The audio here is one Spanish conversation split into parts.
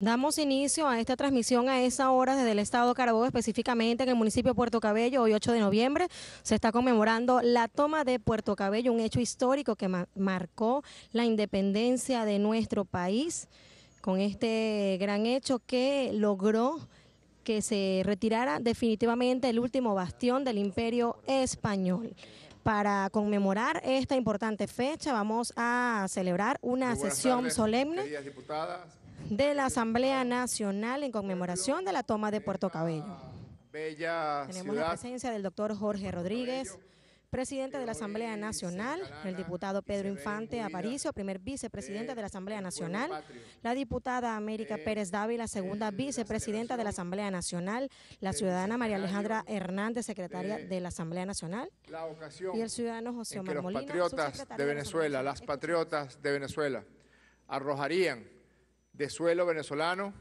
Damos inicio a esta transmisión a esa hora desde el estado de Carabobo, específicamente en el municipio de Puerto Cabello. Hoy 8 de noviembre se está conmemorando la toma de Puerto Cabello, un hecho histórico que marcó la independencia de nuestro país con este gran hecho que logró que se retirara definitivamente el último bastión del imperio español para conmemorar esta importante fecha vamos a celebrar una sesión solemne de la Asamblea Nacional en conmemoración de la toma de Puerto Cabello. Bella Tenemos la presencia del doctor Jorge Rodríguez, presidente de la Asamblea Nacional, el diputado Pedro Infante Aparicio, primer vicepresidente de la Asamblea Nacional, la diputada América eh, Pérez Dávila, segunda vicepresidenta de la Asamblea Nacional, la ciudadana María Alejandra Hernández, secretaria de la Asamblea Nacional, y el ciudadano José Omar los patriotas de Venezuela, las patriotas de Venezuela arrojarían de suelo venezolano,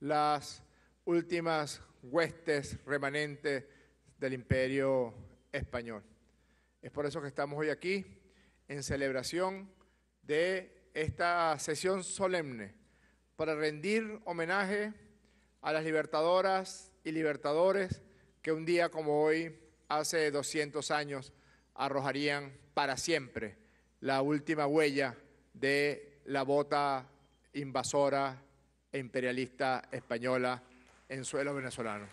las últimas huestes remanentes del imperio español. Es por eso que estamos hoy aquí en celebración de esta sesión solemne para rendir homenaje a las libertadoras y libertadores que un día como hoy, hace 200 años, arrojarían para siempre la última huella de la bota invasora e imperialista española en suelo venezolano.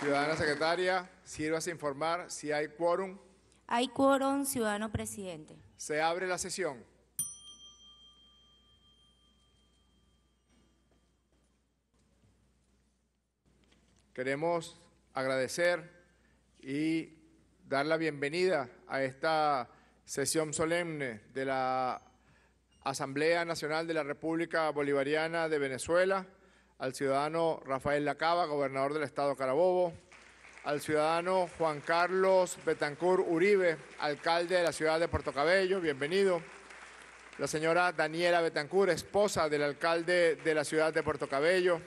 Ciudadana secretaria, a informar si hay quórum. Hay quórum, ciudadano presidente. Se abre la sesión. Queremos agradecer y dar la bienvenida a esta sesión solemne de la Asamblea Nacional de la República Bolivariana de Venezuela, al ciudadano Rafael Lacaba, gobernador del estado Carabobo, al ciudadano Juan Carlos Betancur Uribe, alcalde de la ciudad de Puerto Cabello, bienvenido. La señora Daniela Betancur, esposa del alcalde de la ciudad de Puerto Cabello.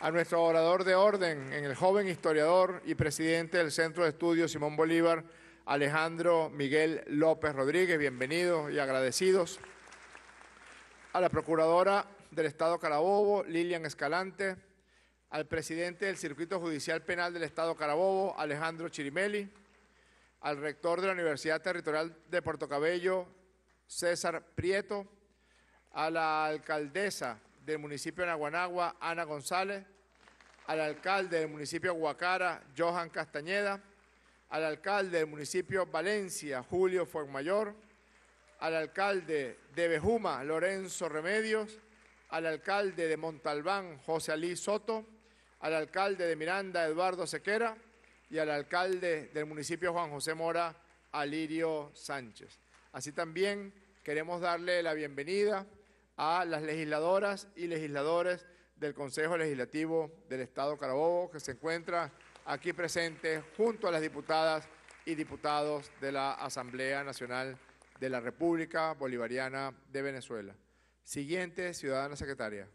A nuestro orador de orden, en el joven historiador y presidente del Centro de Estudios Simón Bolívar, Alejandro Miguel López Rodríguez, bienvenidos y agradecidos. A la Procuradora del Estado Carabobo, Lilian Escalante, al presidente del Circuito Judicial Penal del Estado Carabobo, Alejandro Chirimeli, al rector de la Universidad Territorial de Puerto Cabello, César Prieto, a la alcaldesa del municipio de Naguanagua, Ana González, al alcalde del municipio de Guacara, Johan Castañeda, al alcalde del municipio Valencia, Julio Mayor, al alcalde de Bejuma, Lorenzo Remedios, al alcalde de Montalbán, José Alí Soto, al alcalde de Miranda, Eduardo Sequera, y al alcalde del municipio Juan José Mora, Alirio Sánchez. Así también queremos darle la bienvenida a las legisladoras y legisladores del Consejo Legislativo del Estado Carabobo, que se encuentra aquí presente junto a las diputadas y diputados de la Asamblea Nacional de la República Bolivariana de Venezuela. Siguiente, ciudadana secretaria.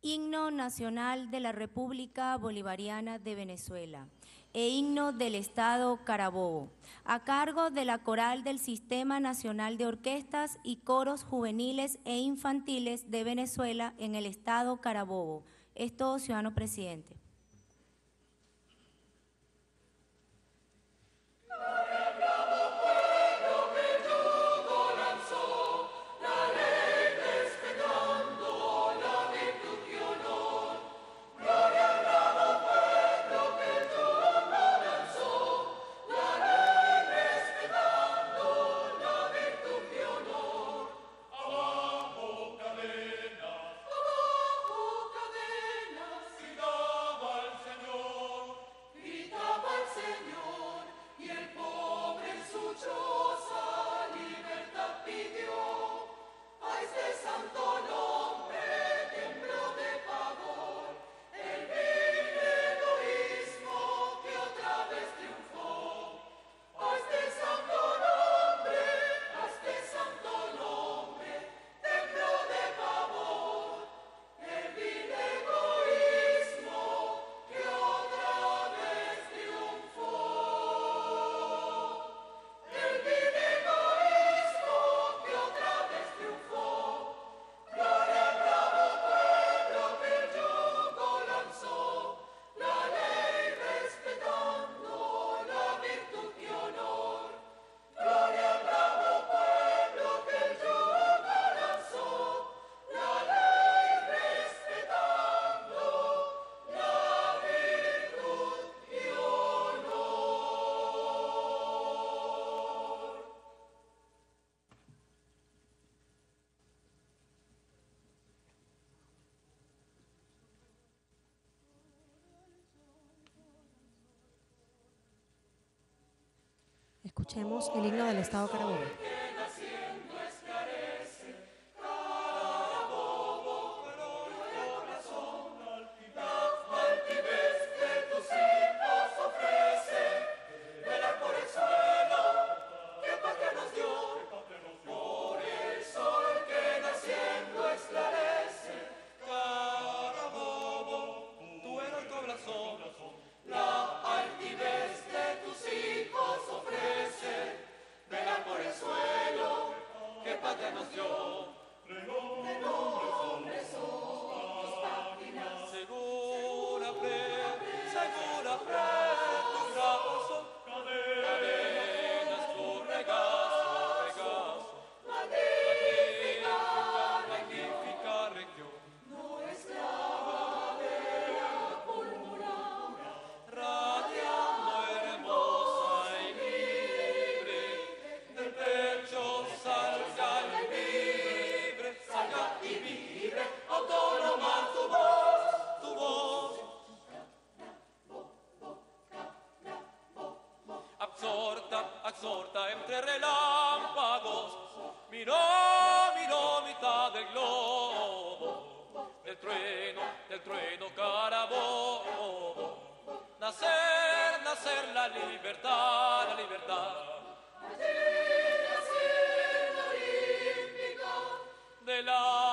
Himno Nacional de la República Bolivariana de Venezuela e himno del Estado Carabobo, a cargo de la coral del Sistema Nacional de Orquestas y Coros Juveniles e Infantiles de Venezuela en el Estado Carabobo. Es todo, ciudadano presidente. Escuchemos el himno del Estado Carabobo. la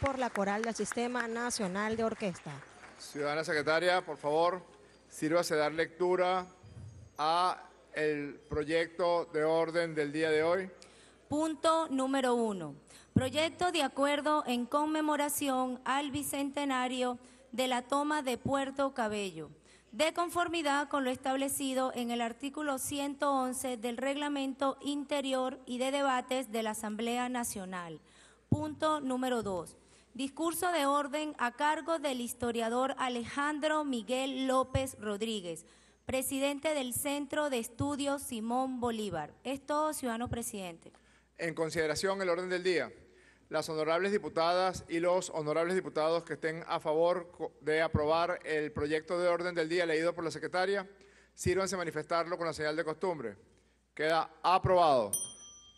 por la coral del Sistema Nacional de Orquesta. Ciudadana secretaria, por favor, sírvase dar lectura a el proyecto de orden del día de hoy. Punto número uno. Proyecto de acuerdo en conmemoración al bicentenario de la toma de Puerto Cabello, de conformidad con lo establecido en el artículo 111 del Reglamento Interior y de Debates de la Asamblea Nacional. Punto número 2. Discurso de orden a cargo del historiador Alejandro Miguel López Rodríguez, presidente del Centro de Estudios Simón Bolívar. Es todo, ciudadano presidente. En consideración el orden del día, las honorables diputadas y los honorables diputados que estén a favor de aprobar el proyecto de orden del día leído por la secretaria, sírvanse a manifestarlo con la señal de costumbre. Queda aprobado.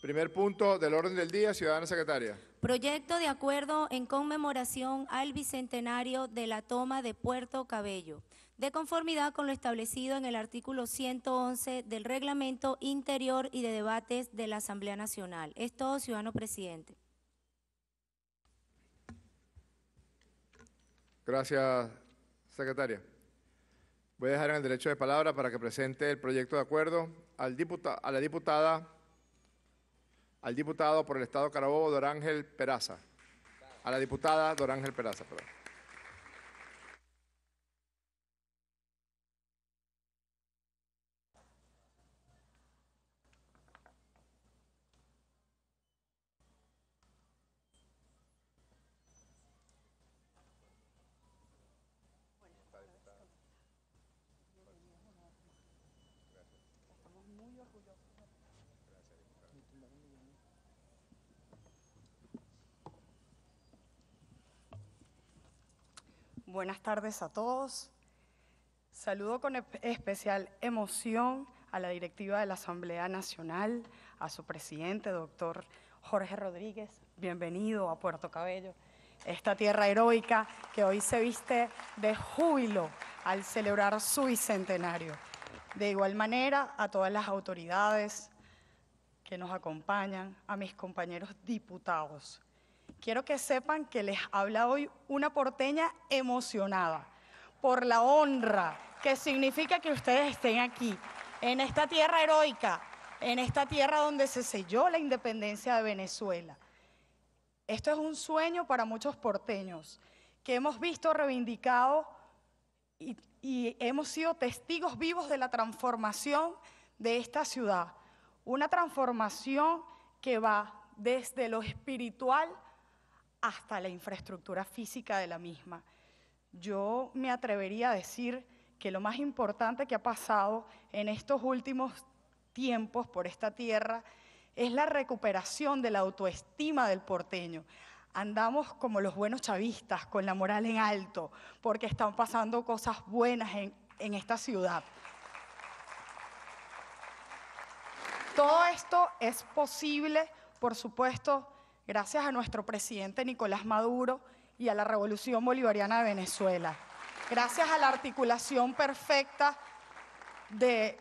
Primer punto del orden del día, ciudadana secretaria. Proyecto de acuerdo en conmemoración al bicentenario de la toma de Puerto Cabello, de conformidad con lo establecido en el artículo 111 del Reglamento Interior y de Debates de la Asamblea Nacional. Es todo, ciudadano presidente. Gracias, secretaria. Voy a dejar en el derecho de palabra para que presente el proyecto de acuerdo al a la diputada al diputado por el Estado Carabobo, Dorángel Peraza. A la diputada Dorángel Peraza, perdón. buenas tardes a todos. Saludo con especial emoción a la directiva de la Asamblea Nacional, a su presidente, doctor Jorge Rodríguez. Bienvenido a Puerto Cabello, esta tierra heroica que hoy se viste de júbilo al celebrar su bicentenario. De igual manera, a todas las autoridades que nos acompañan, a mis compañeros diputados, Quiero que sepan que les habla hoy una porteña emocionada por la honra que significa que ustedes estén aquí, en esta tierra heroica, en esta tierra donde se selló la independencia de Venezuela. Esto es un sueño para muchos porteños que hemos visto reivindicado y, y, hemos sido testigos vivos de la transformación de esta ciudad. Una transformación que va desde lo espiritual hasta la infraestructura física de la misma. Yo me atrevería a decir que lo más importante que ha pasado en estos últimos tiempos por esta tierra es la recuperación de la autoestima del porteño. Andamos como los buenos chavistas, con la moral en alto, porque están pasando cosas buenas en, esta ciudad. Todo esto es posible, por supuesto, gracias a nuestro presidente Nicolás Maduro y a la Revolución Bolivariana de Venezuela, gracias a la articulación perfecta de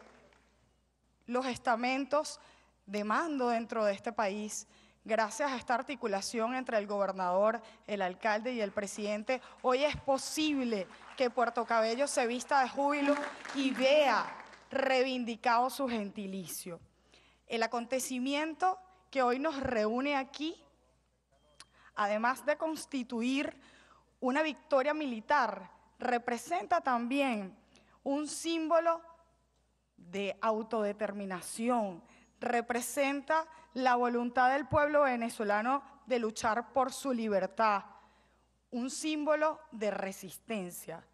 los estamentos de mando dentro de este país, gracias a esta articulación entre el gobernador, el alcalde y el presidente, hoy es posible que Puerto Cabello se vista de júbilo y vea reivindicado su gentilicio. El acontecimiento que hoy nos reúne aquí además de constituir una victoria militar, representa también un símbolo de autodeterminación, representa la voluntad del pueblo venezolano de luchar por su libertad, un símbolo de resistencia.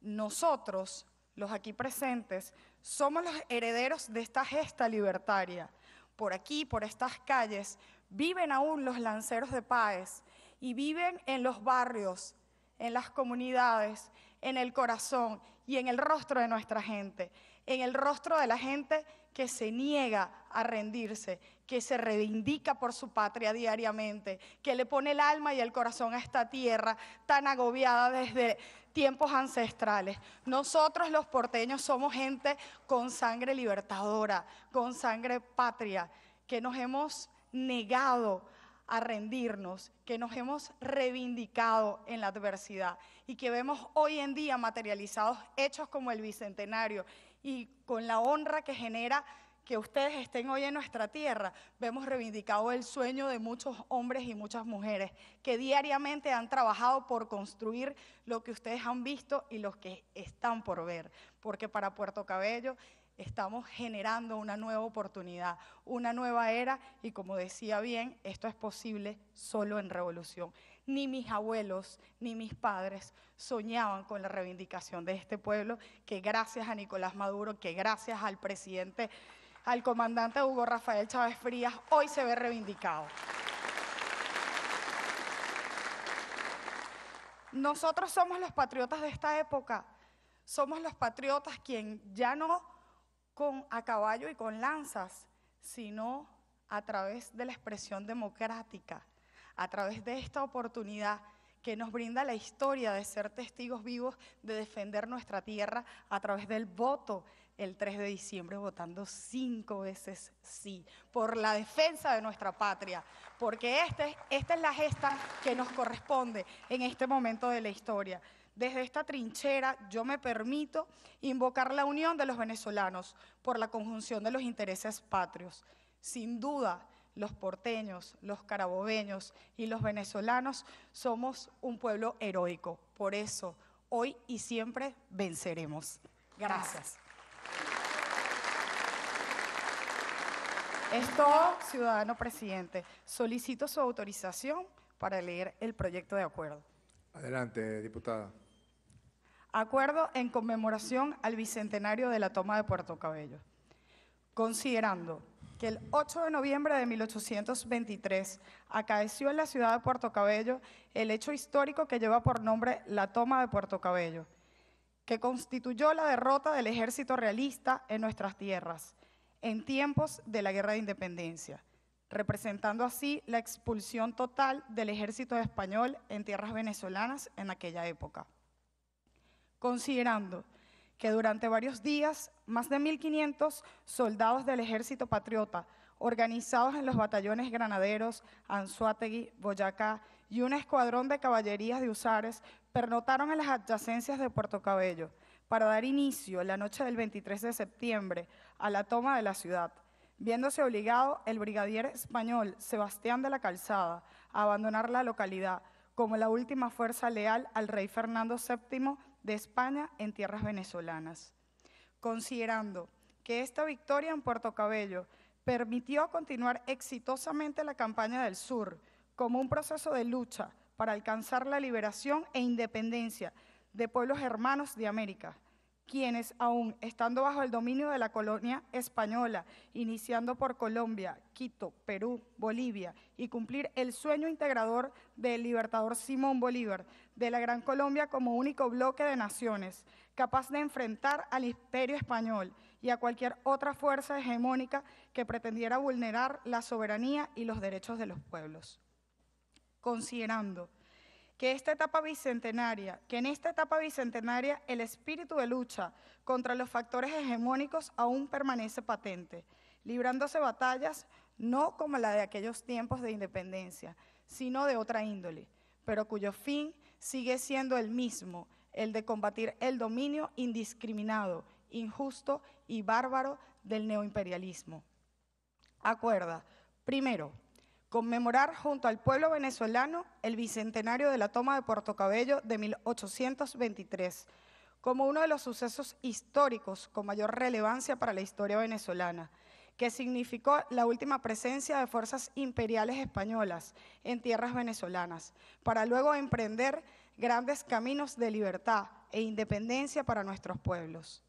Nosotros, los aquí presentes, somos los herederos de esta gesta libertaria. Por aquí, por estas calles, viven aún los lanceros de Páez y viven en los barrios, en las comunidades, en el corazón y en el rostro de nuestra gente, en el rostro de la gente que se niega a rendirse, que se reivindica por su patria diariamente, que le pone el alma y el corazón a esta tierra tan agobiada desde tiempos ancestrales. Nosotros los porteños somos gente con sangre libertadora, con sangre patria, que nos hemos negado a rendirnos, que nos hemos reivindicado en la adversidad y que vemos hoy en día materializados hechos como el Bicentenario y con la honra que genera que ustedes estén hoy en nuestra tierra, vemos reivindicado el sueño de muchos hombres y muchas mujeres que diariamente han trabajado por construir lo que ustedes han visto y los que están por ver, porque para Puerto Cabello estamos generando una nueva oportunidad, una nueva era y como decía bien, esto es posible solo en revolución. Ni mis abuelos ni mis padres soñaban con la reivindicación de este pueblo que gracias a Nicolás Maduro, que gracias al presidente, al comandante Hugo Rafael Chávez Frías, hoy se ve reivindicado. Nosotros somos los patriotas de esta época, somos los patriotas quien ya no a caballo y con lanzas, sino a través de la expresión democrática, a través de esta oportunidad que nos brinda la historia de ser testigos vivos de defender nuestra tierra a través del voto el 3 de diciembre, votando cinco veces sí, por la defensa de nuestra patria, porque este, esta es la gesta que nos corresponde en este momento de la historia. Desde esta trinchera yo me permito invocar la unión de los venezolanos por la conjunción de los intereses patrios. Sin duda, los porteños, los carabobeños y los venezolanos somos un pueblo heroico. Por eso, hoy y siempre venceremos. Gracias. Esto, ciudadano presidente. Solicito su autorización para leer el proyecto de acuerdo. Adelante, diputada. Acuerdo en conmemoración al bicentenario de la toma de Puerto Cabello. Considerando que el 8 de noviembre de 1823 acaeció en la ciudad de Puerto Cabello el hecho histórico que lleva por nombre la toma de Puerto Cabello, que constituyó la derrota del ejército realista en nuestras tierras, en tiempos de la Guerra de Independencia, representando así la expulsión total del ejército español en tierras venezolanas en aquella época considerando que durante varios días más de 1.500 soldados del ejército patriota, organizados en los batallones granaderos, Anzuategui, Boyacá y un escuadrón de caballerías de Usares, pernotaron en las adyacencias de Puerto Cabello para dar inicio la noche del 23 de septiembre a la toma de la ciudad, viéndose obligado el brigadier español Sebastián de la Calzada a abandonar la localidad como la última fuerza leal al rey Fernando VII de España en tierras venezolanas. Considerando que esta victoria en Puerto Cabello permitió continuar exitosamente la campaña del sur como un proceso de lucha para alcanzar la liberación e independencia de pueblos hermanos de América, quienes aún estando bajo el dominio de la colonia española, iniciando por Colombia, Quito, Perú, Bolivia, y cumplir el sueño integrador del libertador Simón Bolívar, de la Gran Colombia como único bloque de naciones, capaz de enfrentar al imperio español y a cualquier otra fuerza hegemónica que pretendiera vulnerar la soberanía y los derechos de los pueblos. Considerando que en esta etapa bicentenaria el espíritu de lucha contra los factores hegemónicos aún permanece patente, librándose batallas no como la de aquellos tiempos de independencia, sino de otra índole, pero cuyo fin sigue siendo el mismo, el de combatir el dominio indiscriminado, injusto y bárbaro del neoimperialismo. Acuerda, primero, conmemorar junto al pueblo venezolano el bicentenario de la toma de Puerto Cabello de 1823, como uno de los sucesos históricos con mayor relevancia para la historia venezolana, que significó la última presencia de fuerzas imperiales españolas en tierras venezolanas, para luego emprender grandes caminos de libertad e independencia para nuestros pueblos.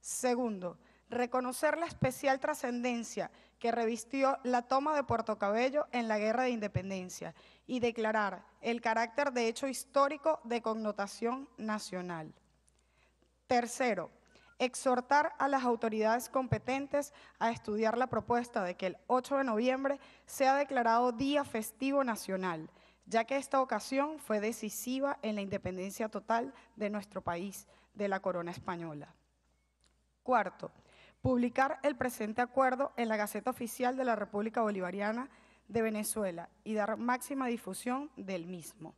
Segundo, reconocer la especial trascendencia que revistió la toma de Puerto Cabello en la Guerra de Independencia y declarar el carácter de hecho histórico de connotación nacional. Tercero, exhortar a las autoridades competentes a estudiar la propuesta de que el 8 de noviembre sea declarado Día Festivo Nacional, ya que esta ocasión fue decisiva en la independencia total de nuestro país de la corona española. Cuarto, publicar el presente acuerdo en la Gaceta Oficial de la República Bolivariana de Venezuela y dar máxima difusión del mismo.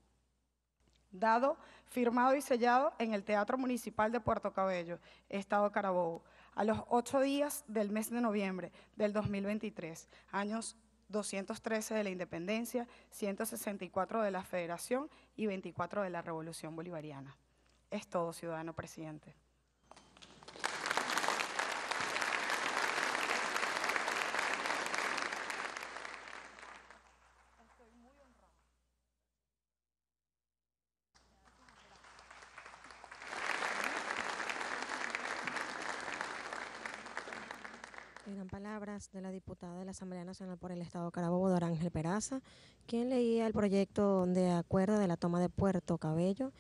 Dado, firmado y sellado en el Teatro Municipal de Puerto Cabello, Estado Carabobo, a los ocho días del mes de noviembre del 2023, años 213 de la Independencia, 164 de la Federación y 24 de la Revolución Bolivariana. Es todo, ciudadano presidente. de la diputada de la Asamblea Nacional por el Estado Carabobo, Dora Ángel Peraza, quien leía el proyecto de acuerdo de la toma de Puerto Cabello.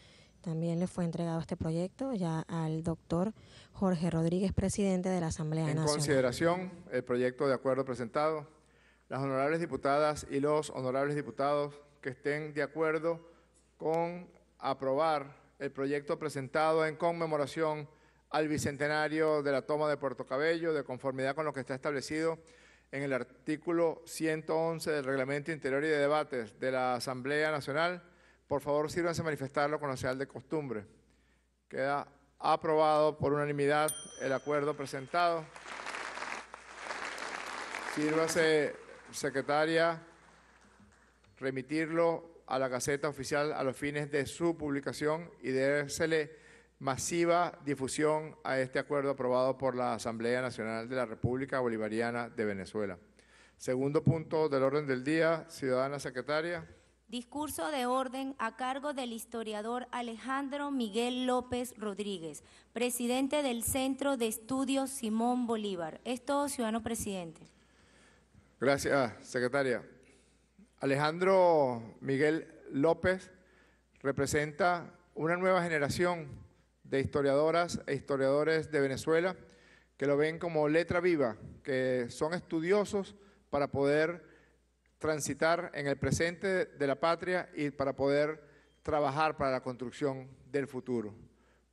También le fue entregado este proyecto ya al doctor Jorge Rodríguez, presidente de la Asamblea Nacional. En consideración, el proyecto de acuerdo presentado, las honorables diputadas y los honorables diputados que estén de acuerdo con aprobar el proyecto presentado en conmemoración al bicentenario de la toma de Puerto Cabello, de conformidad con lo que está establecido en el artículo 111 del Reglamento Interior y de Debates de la Asamblea Nacional. Por favor, sírvase a manifestarlo con la señal de costumbre. Queda aprobado por unanimidad el acuerdo presentado. Sírvase, secretaria, remitirlo a la Gaceta Oficial a los fines de su publicación y désele masiva difusión a este acuerdo aprobado por la Asamblea Nacional de la República Bolivariana de Venezuela. Segundo punto del orden del día, ciudadana secretaria. Discurso de orden a cargo del historiador Alejandro Miguel López Rodríguez, presidente del Centro de Estudios Simón Bolívar. esto ciudadano presidente. Gracias, secretaria. Alejandro Miguel López representa una nueva generación de historiadoras e historiadores de Venezuela que lo ven como letra viva, que son estudiosos para poder transitar en el presente de la patria y para poder trabajar para la construcción del futuro.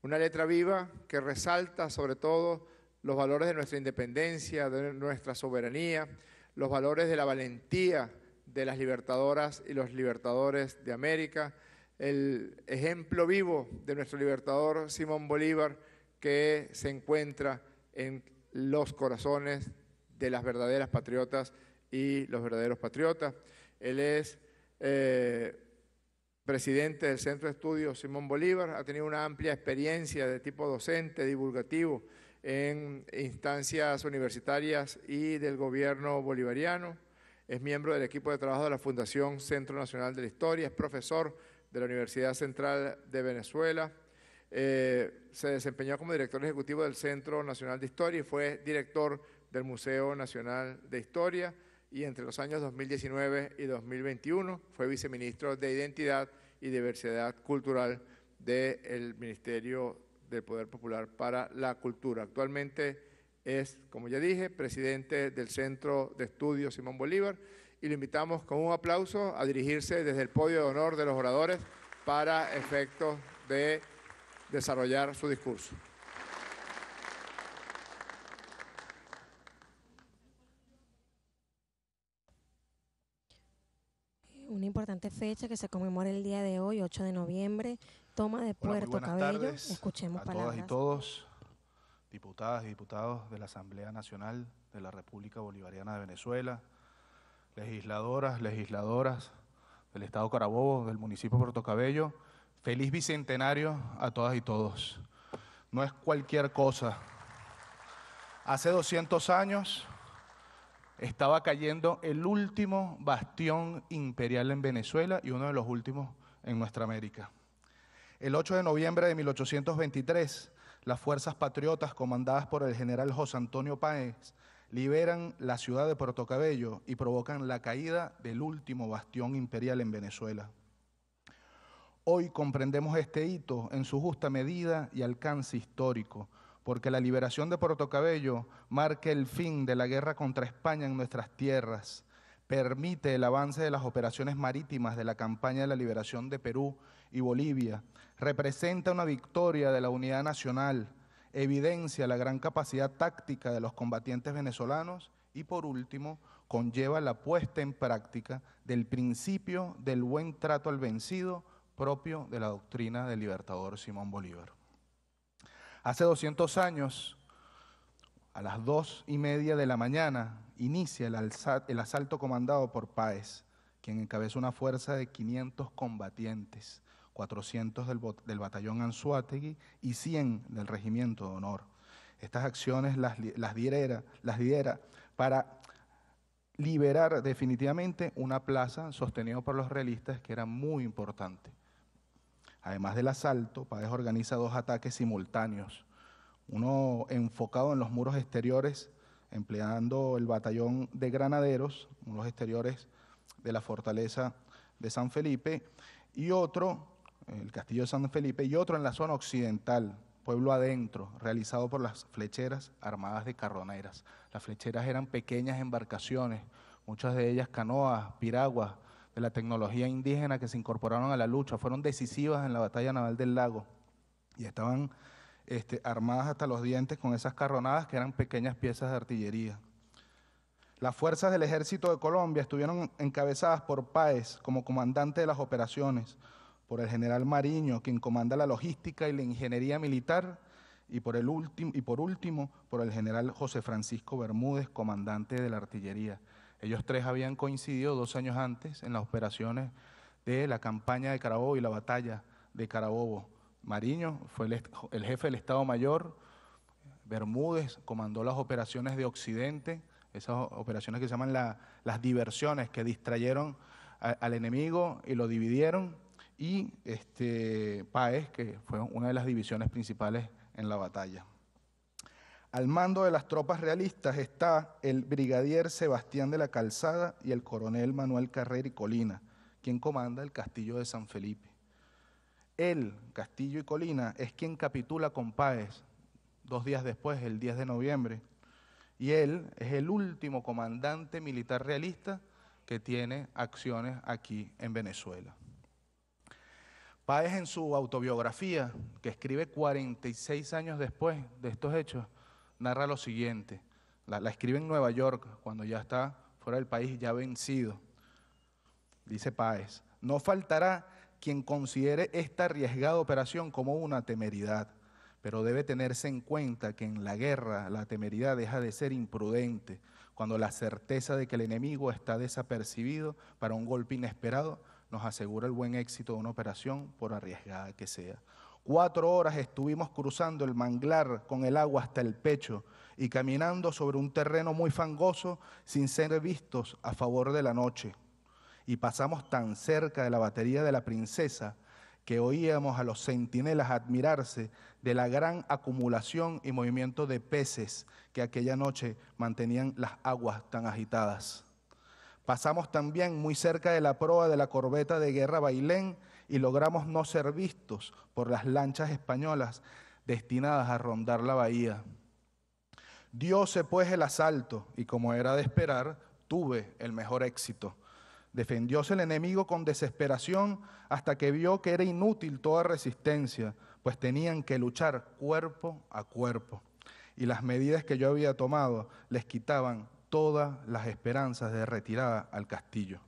Una letra viva que resalta sobre todo los valores de nuestra independencia, de nuestra soberanía, los valores de la valentía de las libertadoras y los libertadores de América, el ejemplo vivo de nuestro libertador Simón Bolívar que se encuentra en los corazones de las verdaderas patriotas y los verdaderos patriotas. Él es eh, presidente del Centro de Estudios Simón Bolívar, ha tenido una amplia experiencia de tipo docente, divulgativo, en instancias universitarias y del gobierno bolivariano. Es miembro del equipo de trabajo de la Fundación Centro Nacional de la Historia, es profesor de la Universidad Central de Venezuela. Eh, se desempeñó como director ejecutivo del Centro Nacional de Historia y fue director del Museo Nacional de Historia y entre los años 2019 y 2021 fue viceministro de Identidad y Diversidad Cultural del Ministerio del Poder Popular para la Cultura. Actualmente es, como ya dije, presidente del Centro de Estudios Simón Bolívar y lo invitamos con un aplauso a dirigirse desde el podio de honor de los oradores para efectos de desarrollar su discurso. Una importante fecha que se conmemora el día de hoy, 8 de noviembre, toma de Puerto Cabello. Escuchemos a Todas y todos, diputadas y diputados de la Asamblea Nacional de la República Bolivariana de Venezuela, legisladoras, legisladoras del Estado Carabobo, del municipio de Puerto Cabello, feliz bicentenario a todas y todos. No es cualquier cosa. Hace 200 años estaba cayendo el último bastión imperial en Venezuela y uno de los últimos en nuestra América. El 8 de noviembre de 1823, las fuerzas patriotas comandadas por el general José Antonio Páez liberan la ciudad de Puerto Cabello y provocan la caída del último bastión imperial en Venezuela. Hoy comprendemos este hito en su justa medida y alcance histórico, porque la liberación de Puerto Cabello marca el fin de la guerra contra España en nuestras tierras, permite el avance de las operaciones marítimas de la campaña de la liberación de Perú y Bolivia, representa una victoria de la unidad nacional, evidencia la gran capacidad táctica de los combatientes venezolanos y por último conlleva la puesta en práctica del principio del buen trato al vencido propio de la doctrina del libertador Simón Bolívar. Hace 200 años, a las dos y media de la mañana, inicia el, asalto comandado por Páez, quien encabeza una fuerza de 500 combatientes 400 del, batallón Anzuategui y 100 del Regimiento de Honor. Estas acciones las, las, diera, para liberar definitivamente una plaza sostenida por los realistas que era muy importante. Además del asalto, Páez organiza dos ataques simultáneos, uno enfocado en los muros exteriores, empleando el batallón de granaderos, los exteriores de la fortaleza de San Felipe, y otro el castillo de San Felipe, y otro en la zona occidental, pueblo adentro, realizado por las flecheras armadas de carroneras. Las flecheras eran pequeñas embarcaciones, muchas de ellas canoas, piraguas, de la tecnología indígena que se incorporaron a la lucha, fueron decisivas en la batalla naval del lago y estaban este, armadas hasta los dientes con esas carronadas que eran pequeñas piezas de artillería. Las fuerzas del ejército de Colombia estuvieron encabezadas por Páez como comandante de las operaciones, por el general Mariño, quien comanda la logística y la ingeniería militar, y por, el y por último, por el general José Francisco Bermúdez, comandante de la artillería. Ellos tres habían coincidido dos años antes en las operaciones de la campaña de Carabobo y la batalla de Carabobo. Mariño fue el, jefe del Estado Mayor, Bermúdez comandó las operaciones de Occidente, esas operaciones que se llaman las diversiones, que distrayeron al enemigo y lo dividieron y este, Paez, que fue una de las divisiones principales en la batalla. Al mando de las tropas realistas está el brigadier Sebastián de la Calzada y el coronel Manuel Carrer y Colina, quien comanda el castillo de San Felipe. Él, Castillo y Colina, es quien capitula con Páez dos días después, el 10 de noviembre, y él es el último comandante militar realista que tiene acciones aquí en Venezuela. Páez en su autobiografía, que escribe 46 años después de estos hechos, narra lo siguiente. La, escribe en Nueva York, cuando ya está fuera del país, ya vencido. Dice Páez, no faltará quien considere esta arriesgada operación como una temeridad, pero debe tenerse en cuenta que en la guerra la temeridad deja de ser imprudente, cuando la certeza de que el enemigo está desapercibido para un golpe inesperado nos asegura el buen éxito de una operación, por arriesgada que sea. Cuatro horas estuvimos cruzando el manglar con el agua hasta el pecho y caminando sobre un terreno muy fangoso sin ser vistos a favor de la noche. Y pasamos tan cerca de la batería de la princesa que oíamos a los centinelas admirarse de la gran acumulación y movimiento de peces que aquella noche mantenían las aguas tan agitadas. Pasamos también muy cerca de la proa de la corbeta de guerra Bailén y logramos no ser vistos por las lanchas españolas destinadas a rondar la bahía. Diose pues el asalto y como era de esperar, tuve el mejor éxito. Defendióse el enemigo con desesperación hasta que vio que era inútil toda resistencia, pues tenían que luchar cuerpo a cuerpo. Y las medidas que yo había tomado les quitaban todas las esperanzas de retirada al castillo.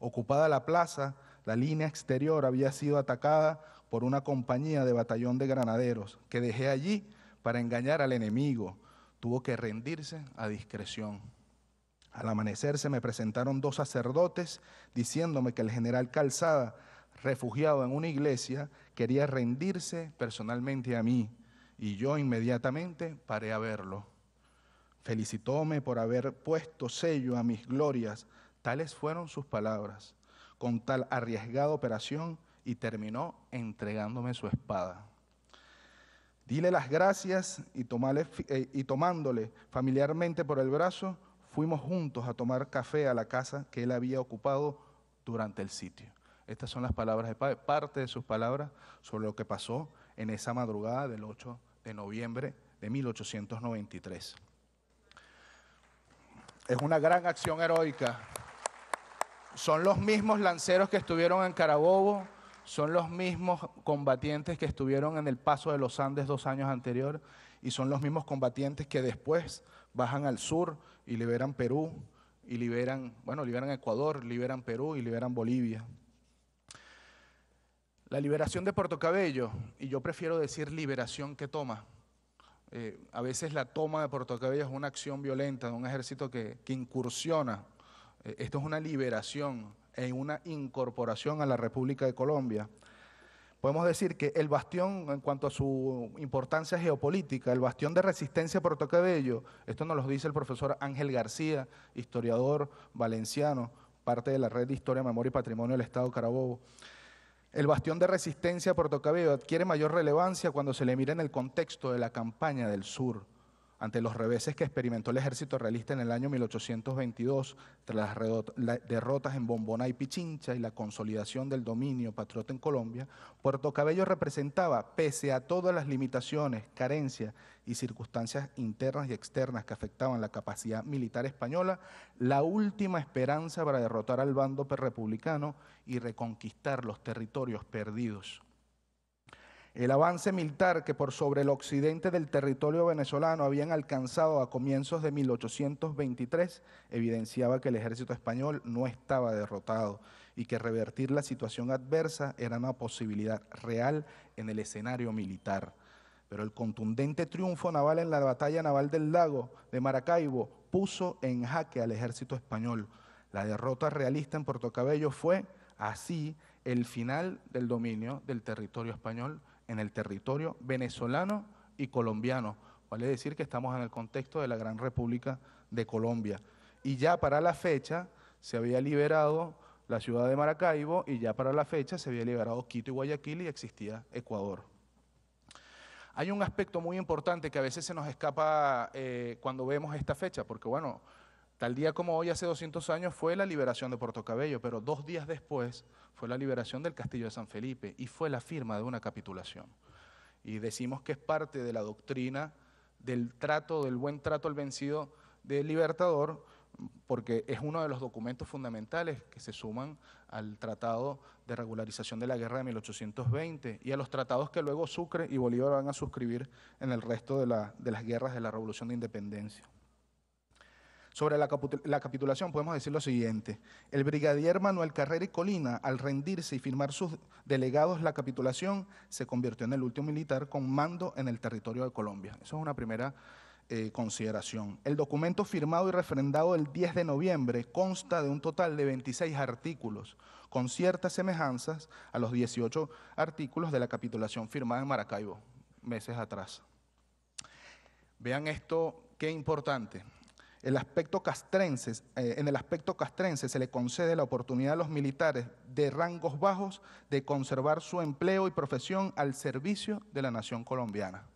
Ocupada la plaza, la línea exterior había sido atacada por una compañía de batallón de granaderos que dejé allí para engañar al enemigo. Tuvo que rendirse a discreción. Al amanecer se me presentaron dos sacerdotes diciéndome que el general Calzada, refugiado en una iglesia, quería rendirse personalmente a mí y yo inmediatamente paré a verlo. Felicitóme por haber puesto sello a mis glorias. Tales fueron sus palabras con tal arriesgada operación y terminó entregándome su espada. Dile las gracias y, eh, y tomándole familiarmente por el brazo, fuimos juntos a tomar café a la casa que él había ocupado durante el sitio. Estas son las palabras de parte de sus palabras sobre lo que pasó en esa madrugada del 8 de noviembre de 1893. Es una gran acción heroica. Son los mismos lanceros que estuvieron en Carabobo, son los mismos combatientes que estuvieron en el paso de los Andes dos años anterior y son los mismos combatientes que después bajan al sur y liberan Perú y liberan, bueno, liberan Ecuador, liberan Perú y liberan Bolivia. La liberación de Puerto Cabello, y yo prefiero decir liberación que toma, eh, a veces la toma de Puerto Cabello es una acción violenta de un ejército que, incursiona. Eh, esto es una liberación e una incorporación a la República de Colombia. Podemos decir que el bastión, en cuanto a su importancia geopolítica, el bastión de resistencia a Puerto Cabello, esto nos lo dice el profesor Ángel García, historiador valenciano, parte de la red de Historia, Memoria y Patrimonio del Estado Carabobo. El bastión de resistencia a Portocabello adquiere mayor relevancia cuando se le mira en el contexto de la campaña del sur ante los reveses que experimentó el ejército realista en el año 1822, tras las derrotas en Bombona y Pichincha y la consolidación del dominio patriota en Colombia, Puerto Cabello representaba, pese a todas las limitaciones, carencias y circunstancias internas y externas que afectaban la capacidad militar española, la última esperanza para derrotar al bando republicano y reconquistar los territorios perdidos el avance militar que por sobre el occidente del territorio venezolano habían alcanzado a comienzos de 1823 evidenciaba que el ejército español no estaba derrotado y que revertir la situación adversa era una posibilidad real en el escenario militar. Pero el contundente triunfo naval en la batalla naval del lago de Maracaibo puso en jaque al ejército español. La derrota realista en Puerto Cabello fue, así, el final del dominio del territorio español en el territorio venezolano y colombiano. Vale decir que estamos en el contexto de la Gran República de Colombia. Y ya para la fecha se había liberado la ciudad de Maracaibo y ya para la fecha se había liberado Quito y Guayaquil y existía Ecuador. Hay un aspecto muy importante que a veces se nos escapa eh, cuando vemos esta fecha, porque bueno, Tal día como hoy, hace 200 años, fue la liberación de Puerto Cabello, pero dos días después fue la liberación del Castillo de San Felipe y fue la firma de una capitulación. Y decimos que es parte de la doctrina del trato, del buen trato al vencido del Libertador, porque es uno de los documentos fundamentales que se suman al Tratado de Regularización de la Guerra de 1820 y a los tratados que luego Sucre y Bolívar van a suscribir en el resto de, de las guerras de la Revolución de Independencia. Sobre la, capitulación podemos decir lo siguiente. El brigadier Manuel Carrera y Colina, al rendirse y firmar sus delegados la capitulación, se convirtió en el último militar con mando en el territorio de Colombia. Eso es una primera eh, consideración. El documento firmado y refrendado el 10 de noviembre consta de un total de 26 artículos, con ciertas semejanzas a los 18 artículos de la capitulación firmada en Maracaibo meses atrás. Vean esto, qué importante aspecto eh, en el aspecto castrense se le concede la oportunidad a los militares de rangos bajos de conservar su empleo y profesión al servicio de la nación colombiana.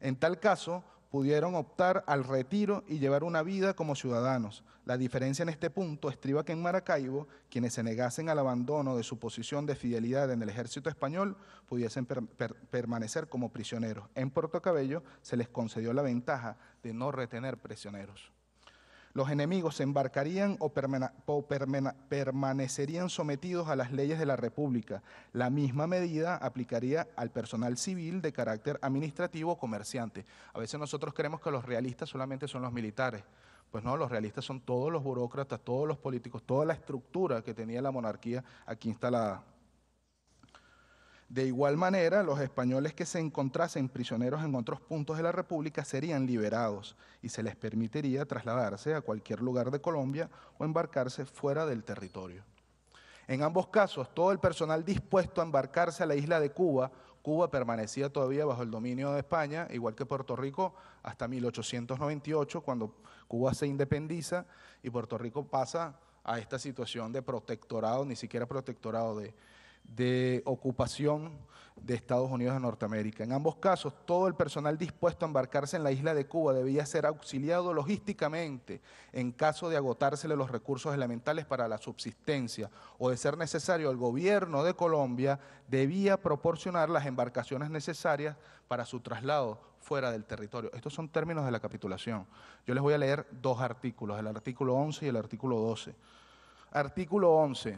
En tal caso, pudieron optar al retiro y llevar una vida como ciudadanos. La diferencia en este punto estriba que en Maracaibo, quienes se negasen al abandono de su posición de fidelidad en el ejército español, pudiesen permanecer como prisioneros. En Puerto Cabello se les concedió la ventaja de no retener prisioneros. Los enemigos se embarcarían o, permanecerían sometidos a las leyes de la República. La misma medida aplicaría al personal civil de carácter administrativo o comerciante. A veces nosotros creemos que los realistas solamente son los militares. Pues no, los realistas son todos los burócratas, todos los políticos, toda la estructura que tenía la monarquía aquí instalada. De igual manera, los españoles que se encontrasen prisioneros en otros puntos de la República serían liberados y se les permitiría trasladarse a cualquier lugar de Colombia o embarcarse fuera del territorio. En ambos casos, todo el personal dispuesto a embarcarse a la isla de Cuba, Cuba permanecía todavía bajo el dominio de España, igual que Puerto Rico, hasta 1898, cuando Cuba se independiza y Puerto Rico pasa a esta situación de protectorado, ni siquiera protectorado de, de ocupación de Estados Unidos de Norteamérica. En ambos casos, todo el personal dispuesto a embarcarse en la isla de Cuba debía ser auxiliado logísticamente en caso de agotársele los recursos elementales para la subsistencia o de ser necesario, el gobierno de Colombia debía proporcionar las embarcaciones necesarias para su traslado fuera del territorio. Estos son términos de la capitulación. Yo les voy a leer dos artículos, el artículo 11 y el artículo 12. Artículo 11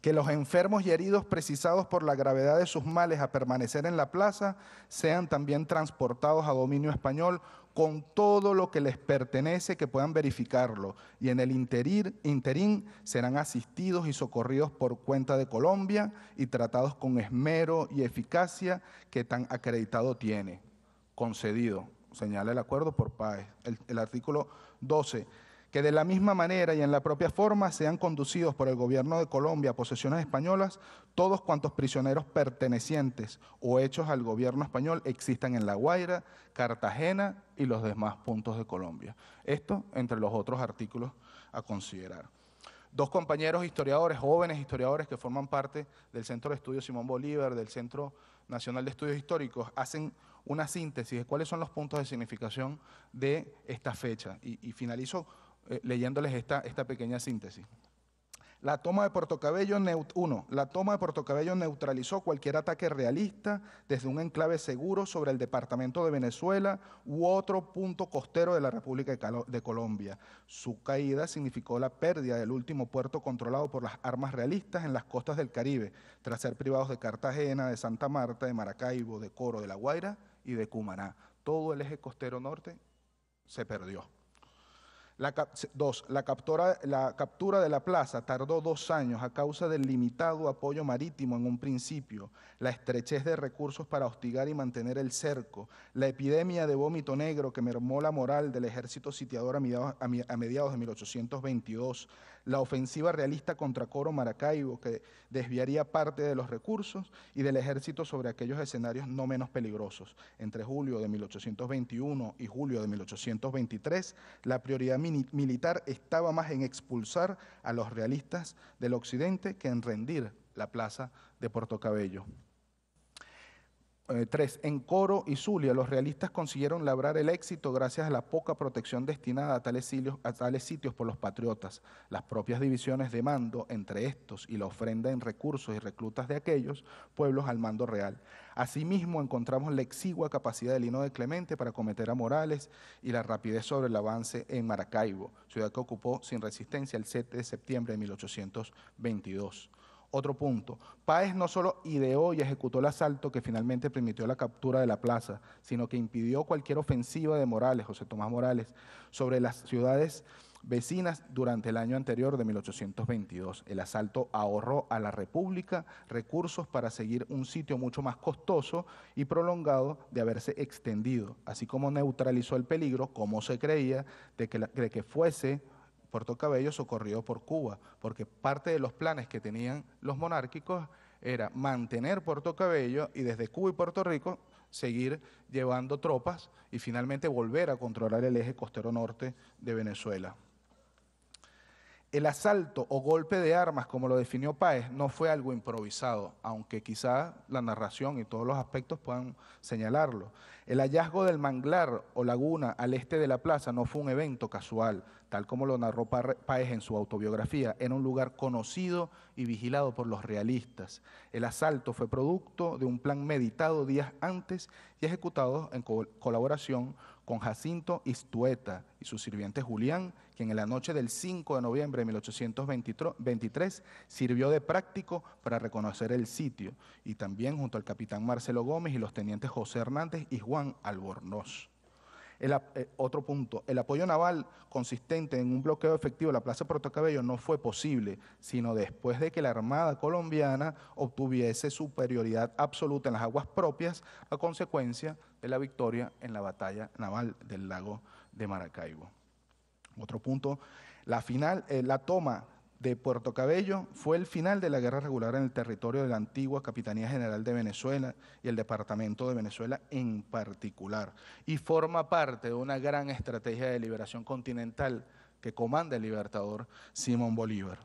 que los enfermos y heridos precisados por la gravedad de sus males a permanecer en la plaza sean también transportados a dominio español con todo lo que les pertenece que puedan verificarlo y en el interir, interín serán asistidos y socorridos por cuenta de Colombia y tratados con esmero y eficacia que tan acreditado tiene. Concedido, señala el acuerdo por paz, el, el artículo 12 que de la misma manera y en la propia forma sean conducidos por el gobierno de Colombia a posesiones españolas todos cuantos prisioneros pertenecientes o hechos al gobierno español existan en La Guaira, Cartagena y los demás puntos de Colombia. Esto entre los otros artículos a considerar dos compañeros historiadores, jóvenes historiadores que forman parte del Centro de Estudios Simón Bolívar, del Centro Nacional de Estudios Históricos, hacen una síntesis de cuáles son los puntos de significación de esta fecha. Y, y finalizo eh, leyéndoles esta, esta pequeña síntesis. La toma de Neut uno, la toma de Cabello neutralizó cualquier ataque realista desde un enclave seguro sobre el departamento de Venezuela u otro punto costero de la República de Colombia. Su caída significó la pérdida del último puerto controlado por las armas realistas en las costas del Caribe, tras ser privados de Cartagena, de Santa Marta, de Maracaibo, de Coro, de La Guaira y de Cumaná. Todo el eje costero norte se perdió. La, dos, la captura, la captura de la plaza tardó dos años a causa del limitado apoyo marítimo en un principio, la estrechez de recursos para hostigar y mantener el cerco, la epidemia de vómito negro que mermó la moral del ejército sitiador a a mediados de 1822, la ofensiva realista contra Coro Maracaibo, que desviaría parte de los recursos y del ejército sobre aquellos escenarios no menos peligrosos. Entre julio de 1821 y julio de 1823, la prioridad militar estaba más en expulsar a los realistas del occidente que en rendir la plaza de Cabello. Eh, tres, en Coro y Zulia, los realistas consiguieron labrar el éxito gracias a la poca protección destinada a tales, sitios, por los patriotas, las propias divisiones de mando entre estos y la ofrenda en recursos y reclutas de aquellos pueblos al mando real. Asimismo, encontramos la exigua capacidad del hino de Clemente para cometer a Morales y la rapidez sobre el avance en Maracaibo, ciudad que ocupó sin resistencia el 7 de septiembre de 1822. Otro punto, Páez no solo ideó y ejecutó el asalto que finalmente permitió la captura de la plaza, sino que impidió cualquier ofensiva de Morales, José Tomás Morales, sobre las ciudades vecinas durante el año anterior de 1822. El asalto ahorró a la República recursos para seguir un sitio mucho más costoso y prolongado de haberse extendido, así como neutralizó el peligro, como se creía, de que, de que fuese Puerto Cabello socorrió por Cuba, porque parte de los planes que tenían los monárquicos era mantener Puerto Cabello y desde Cuba y Puerto Rico seguir llevando tropas y finalmente volver a controlar el eje costero norte de Venezuela. El asalto o golpe de armas, como lo definió Páez, no fue algo improvisado, aunque quizá la narración y todos los aspectos puedan señalarlo. El hallazgo del manglar o laguna al este de la plaza no fue un evento casual, tal como lo narró Páez en su autobiografía, era un lugar conocido y vigilado por los realistas. El asalto fue producto de un plan meditado días antes y ejecutado en colaboración con Jacinto Istueta y su sirviente Julián, quien en la noche del 5 de noviembre de 1823 sirvió de práctico para reconocer el sitio, y también junto al capitán Marcelo Gómez y los tenientes José Hernández y Juan Albornoz. Eh, otro punto, el apoyo naval consistente en un bloqueo efectivo de la Plaza Puerto Cabello no fue posible, sino después de que la Armada colombiana obtuviese superioridad absoluta en las aguas propias a consecuencia de la victoria en la batalla naval del lago de Maracaibo. Otro punto, la final, eh, la toma de Puerto Cabello fue el final de la guerra regular en el territorio de la antigua Capitanía General de Venezuela y el Departamento de Venezuela en particular, y forma parte de una gran estrategia de liberación continental que comanda el libertador Simón Bolívar.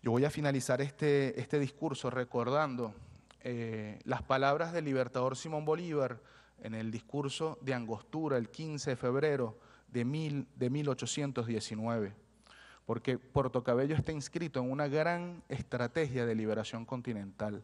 Yo voy a finalizar este, este discurso recordando eh, las palabras del libertador Simón Bolívar en el discurso de Angostura el 15 de febrero de, de 1819 porque Puerto Cabello está inscrito en una gran estrategia de liberación continental.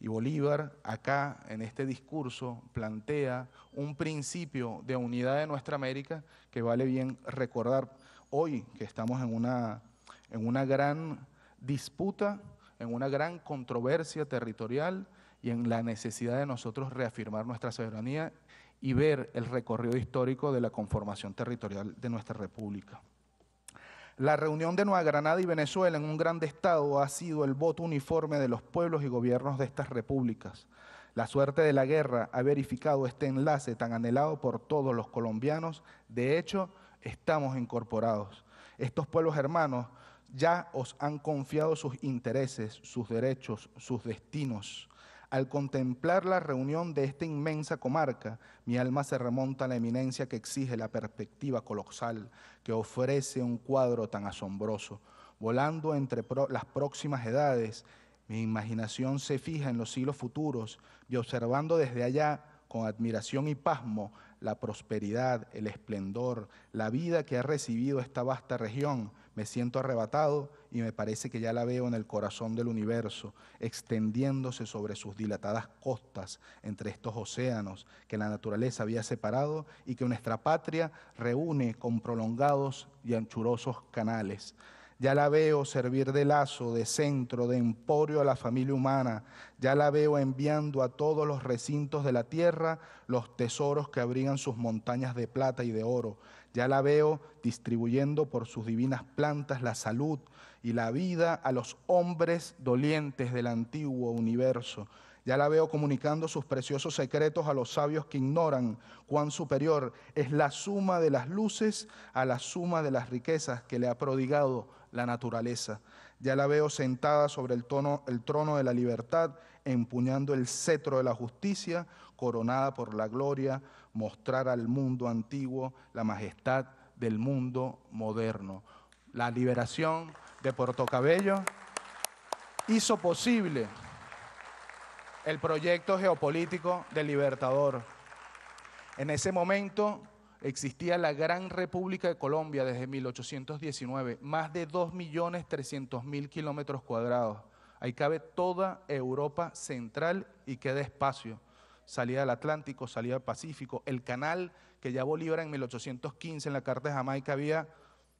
Y Bolívar acá, en este discurso, plantea un principio de unidad de nuestra América que vale bien recordar hoy que estamos en una, en una gran disputa, en una gran controversia territorial y en la necesidad de nosotros reafirmar nuestra soberanía y ver el recorrido histórico de la conformación territorial de nuestra República. La reunión de Nueva Granada y Venezuela en un gran estado ha sido el voto uniforme de los pueblos y gobiernos de estas repúblicas. La suerte de la guerra ha verificado este enlace tan anhelado por todos los colombianos. De hecho, estamos incorporados. Estos pueblos hermanos ya os han confiado sus intereses, sus derechos, sus destinos. Al contemplar la reunión de esta inmensa comarca, mi alma se remonta a la eminencia que exige la perspectiva colosal que ofrece un cuadro tan asombroso. Volando entre las próximas edades, mi imaginación se fija en los siglos futuros y observando desde allá, con admiración y pasmo, la prosperidad, el esplendor, la vida que ha recibido esta vasta región, me siento arrebatado y me parece que ya la veo en el corazón del universo, extendiéndose sobre sus dilatadas costas entre estos océanos que la naturaleza había separado y que nuestra patria reúne con prolongados y anchurosos canales. Ya la veo servir de lazo, de centro, de emporio a la familia humana. Ya la veo enviando a todos los recintos de la tierra los tesoros que abrigan sus montañas de plata y de oro. Ya la veo distribuyendo por sus divinas plantas la salud y la vida a los hombres dolientes del antiguo universo. Ya la veo comunicando sus preciosos secretos a los sabios que ignoran cuán superior es la suma de las luces a la suma de las riquezas que le ha prodigado la naturaleza. Ya la veo sentada sobre el, el trono de la libertad, empuñando el cetro de la justicia, coronada por la gloria, mostrar al mundo antiguo la majestad del mundo moderno. La liberación de Puerto Cabello hizo posible el proyecto geopolítico del Libertador. En ese momento existía la Gran República de Colombia desde 1819, más de 2.300.000 kilómetros cuadrados. Ahí cabe toda Europa central y queda espacio salida del Atlántico, salida del Pacífico. El canal que ya Bolívar en 1815 en la Carta de Jamaica había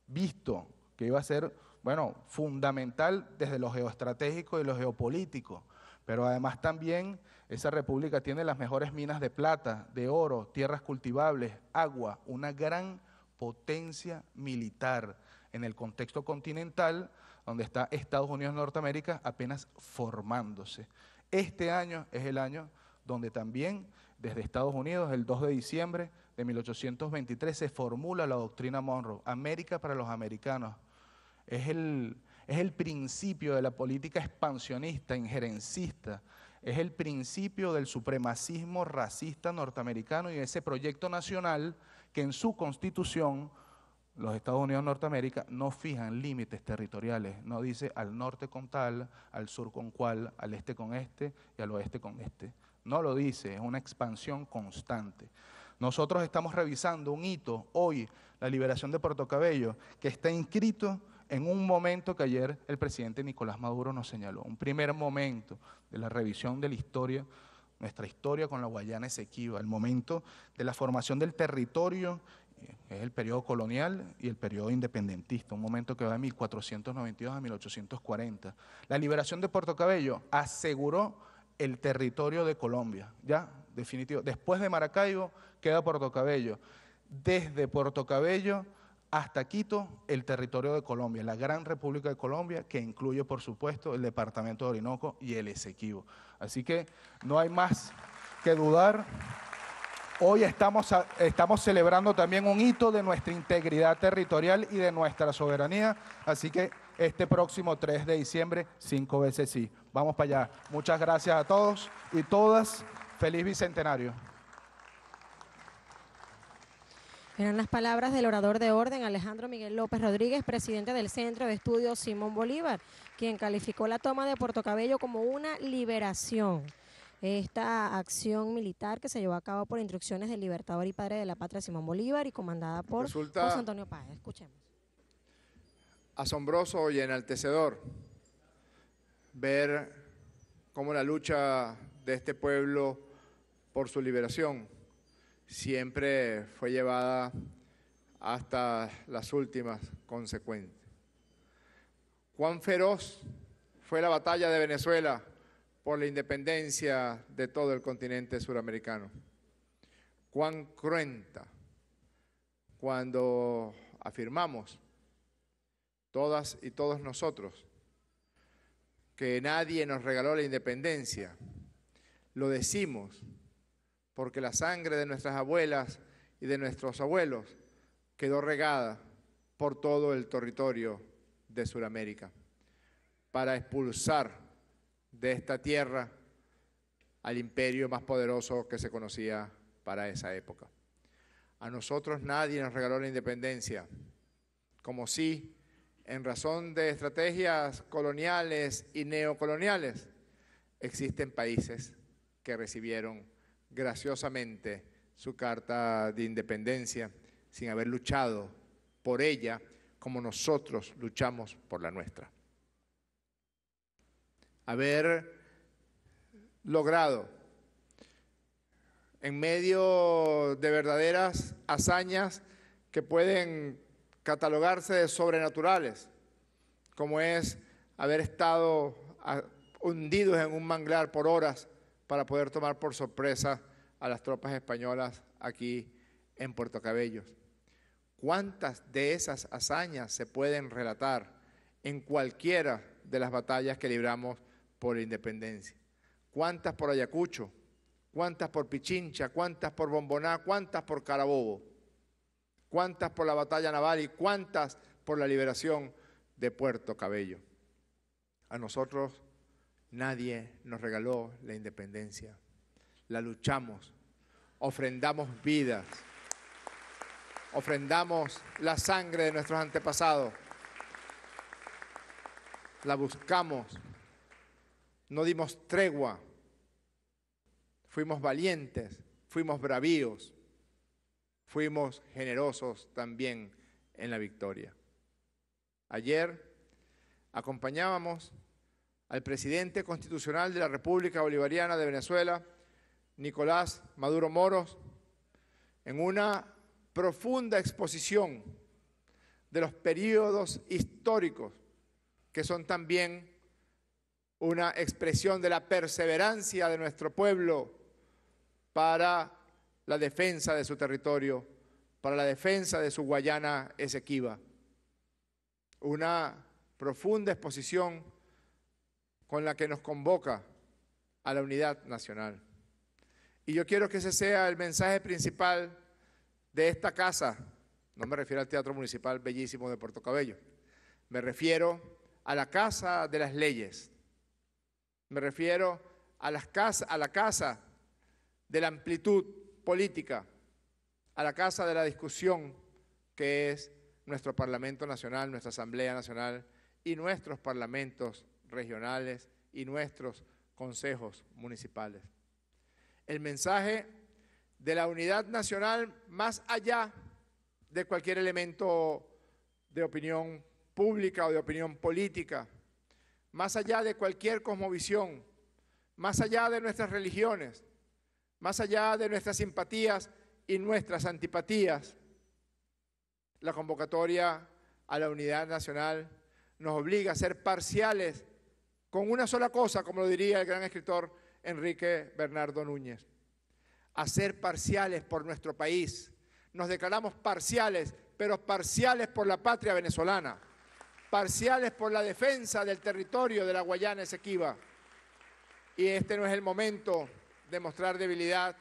visto que iba a ser, bueno, fundamental desde lo geoestratégico y lo geopolítico. Pero además también esa república tiene las mejores minas de plata, de oro, tierras cultivables, agua, una gran potencia militar en el contexto continental, donde está Estados Unidos Norteamérica apenas formándose. Este año es el año donde también desde Estados Unidos, el 2 de diciembre de 1823, se formula la doctrina Monroe, América para los americanos. Es el, principio de la política expansionista, injerencista, es el principio del supremacismo racista norteamericano y ese proyecto nacional que en su constitución los Estados Unidos de Norteamérica no fijan límites territoriales, no dice al norte con tal, al sur con cual, al este con este y al oeste con este, no lo dice, es una expansión constante. Nosotros estamos revisando un hito hoy, la liberación de Puerto Cabello, que está inscrito en un momento que ayer el presidente Nicolás Maduro nos señaló, un primer momento de la revisión de la historia, nuestra historia con la Guayana Esequiba, el momento de la formación del territorio, eh, es el periodo colonial y el periodo independentista, un momento que va de 1492 a 1840. La liberación de Puerto Cabello aseguró el territorio de Colombia, ¿ya? Definitivo. Después de Maracaibo queda Puerto Cabello. Desde Puerto Cabello hasta Quito, el territorio de Colombia, la gran República de Colombia, que incluye, por supuesto, el departamento de Orinoco y el Esequibo. Así que no hay más que dudar. Hoy estamos, estamos celebrando también un hito de nuestra integridad territorial y de nuestra soberanía, así que este próximo 3 de diciembre, cinco veces sí. Vamos para allá. Muchas gracias a todos y todas. Feliz Bicentenario. Eran las palabras del orador de orden Alejandro Miguel López Rodríguez, presidente del Centro de Estudios Simón Bolívar, quien calificó la toma de Puerto Cabello como una liberación. Esta acción militar que se llevó a cabo por instrucciones del libertador y padre de la patria Simón Bolívar y comandada por José Antonio Páez. Escuchemos asombroso y enaltecedor ver cómo la lucha de este pueblo por su liberación siempre fue llevada hasta las últimas consecuencias. Cuán feroz fue la batalla de Venezuela por la independencia de todo el continente suramericano. Cuán cruenta cuando afirmamos todas y todos nosotros, que nadie nos regaló la independencia. Lo decimos porque la sangre de nuestras abuelas y de nuestros abuelos quedó regada por todo el territorio de Sudamérica para expulsar de esta tierra al imperio más poderoso que se conocía para esa época. A nosotros nadie nos regaló la independencia, como si en razón de estrategias coloniales y neocoloniales, existen países que recibieron graciosamente su carta de independencia sin haber luchado por ella como nosotros luchamos por la nuestra. Haber logrado en medio de verdaderas hazañas que pueden catalogarse de sobrenaturales, como es haber estado hundidos en un manglar por horas para poder tomar por sorpresa a las tropas españolas aquí en Puerto Cabello. ¿Cuántas de esas hazañas se pueden relatar en cualquiera de las batallas que libramos por la independencia? ¿Cuántas por Ayacucho? ¿Cuántas por Pichincha? ¿Cuántas por Bomboná? ¿Cuántas por Carabobo? cuántas por la batalla naval y cuántas por la liberación de Puerto Cabello. A nosotros nadie nos regaló la independencia. La luchamos, ofrendamos vidas, ofrendamos la sangre de nuestros antepasados, la buscamos, no dimos tregua, fuimos valientes, fuimos bravíos fuimos generosos también en la victoria. Ayer acompañábamos al presidente constitucional de la República Bolivariana de Venezuela, Nicolás Maduro Moros, en una profunda exposición de los periodos históricos que son también una expresión de la perseverancia de nuestro pueblo para la defensa de su territorio, para la defensa de su Guayana Esequiba. Una profunda exposición con la que nos convoca a la unidad nacional. Y yo quiero que ese sea el mensaje principal de esta casa. No me refiero al Teatro Municipal Bellísimo de Puerto Cabello. Me refiero a la Casa de las Leyes. Me refiero a, las casa, a la Casa de la Amplitud política a la casa de la discusión que es nuestro Parlamento Nacional, nuestra Asamblea Nacional y nuestros parlamentos regionales y nuestros consejos municipales. El mensaje de la unidad nacional más allá de cualquier elemento de opinión pública o de opinión política, más allá de cualquier cosmovisión, más allá de nuestras religiones, más allá de nuestras simpatías y nuestras antipatías. La convocatoria a la unidad nacional nos obliga a ser parciales con una sola cosa, como lo diría el gran escritor Enrique Bernardo Núñez, a ser parciales por nuestro país. Nos declaramos parciales, pero parciales por la patria venezolana, parciales por la defensa del territorio de la Guayana Esequiba. Y este no es el momento demostrar debilidad,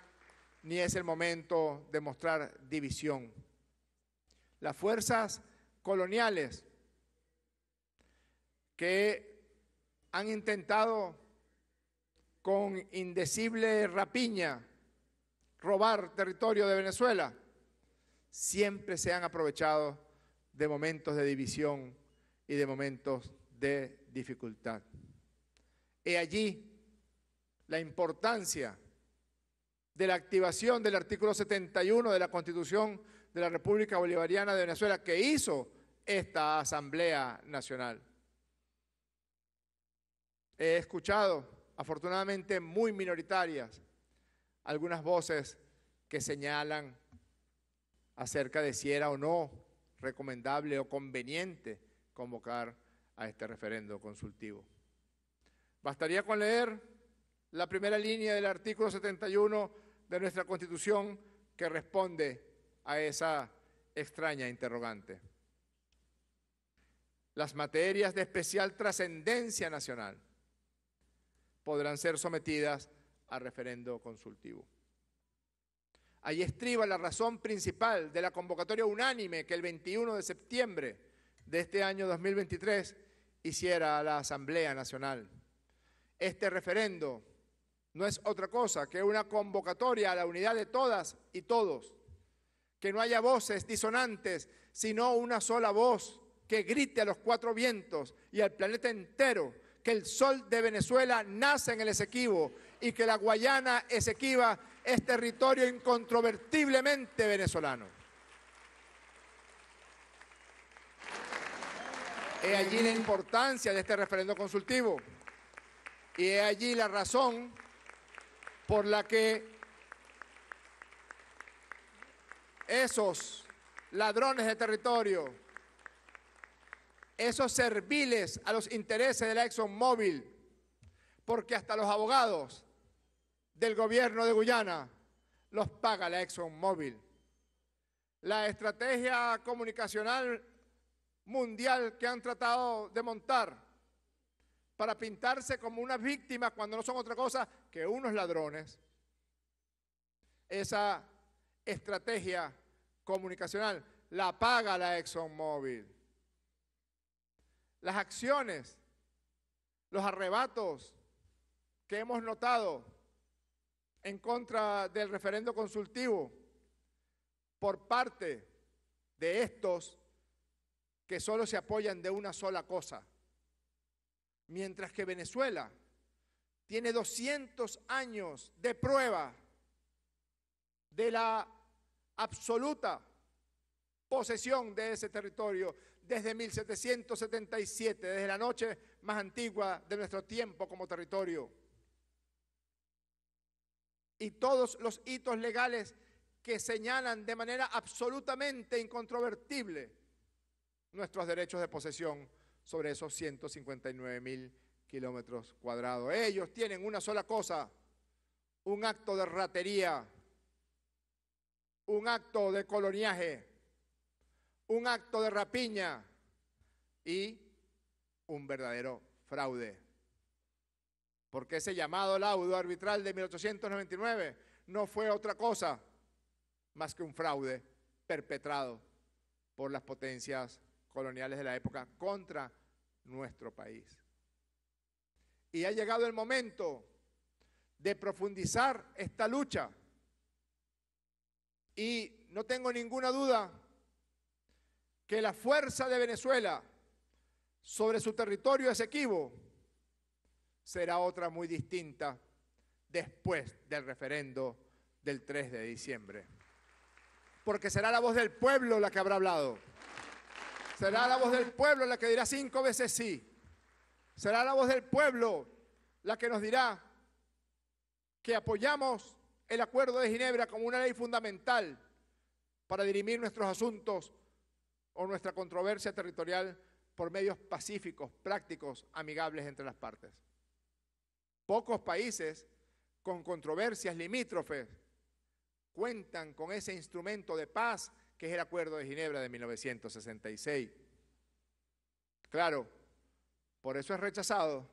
ni es el momento de mostrar división. Las fuerzas coloniales que han intentado con indecible rapiña robar territorio de Venezuela, siempre se han aprovechado de momentos de división y de momentos de dificultad. He allí la importancia de la activación del artículo 71 de la Constitución de la República Bolivariana de Venezuela que hizo esta Asamblea Nacional. He escuchado, afortunadamente muy minoritarias, algunas voces que señalan acerca de si era o no recomendable o conveniente convocar a este referendo consultivo. Bastaría con leer la primera línea del artículo 71 de nuestra Constitución que responde a esa extraña interrogante. Las materias de especial trascendencia nacional podrán ser sometidas a referendo consultivo. Ahí estriba la razón principal de la convocatoria unánime que el 21 de septiembre de este año 2023 hiciera la Asamblea Nacional. Este referendo no es otra cosa que una convocatoria a la unidad de todas y todos. Que no haya voces disonantes, sino una sola voz que grite a los cuatro vientos y al planeta entero que el sol de Venezuela nace en el Esequibo y que la Guayana Esequiba es territorio incontrovertiblemente venezolano. He allí la importancia de este referendo consultivo y he allí la razón por la que esos ladrones de territorio, esos serviles a los intereses de la ExxonMobil, porque hasta los abogados del gobierno de Guyana los paga la ExxonMobil. La estrategia comunicacional mundial que han tratado de montar para pintarse como una víctima, cuando no son otra cosa que unos ladrones esa estrategia comunicacional la paga la ExxonMobil. Las acciones, los arrebatos que hemos notado en contra del referendo consultivo por parte de estos que solo se apoyan de una sola cosa. Mientras que Venezuela tiene 200 años de prueba de la absoluta posesión de ese territorio desde 1777, desde la noche más antigua de nuestro tiempo como territorio. Y todos los hitos legales que señalan de manera absolutamente incontrovertible nuestros derechos de posesión sobre esos 159 mil kilómetros cuadrados. Ellos tienen una sola cosa, un acto de ratería, un acto de coloniaje, un acto de rapiña y un verdadero fraude. Porque ese llamado laudo arbitral de 1899 no fue otra cosa más que un fraude perpetrado por las potencias coloniales de la época contra nuestro país. Y ha llegado el momento de profundizar esta lucha. Y no tengo ninguna duda que la fuerza de Venezuela sobre su territorio Esequibo será otra muy distinta después del referendo del 3 de diciembre. Porque será la voz del pueblo la que habrá hablado. Será la voz del pueblo la que dirá cinco veces sí. Será la voz del pueblo la que nos dirá que apoyamos el acuerdo de Ginebra como una ley fundamental para dirimir nuestros asuntos o nuestra controversia territorial por medios pacíficos, prácticos, amigables entre las partes. Pocos países con controversias limítrofes cuentan con ese instrumento de paz que es el Acuerdo de Ginebra de 1966. Claro, por eso es rechazado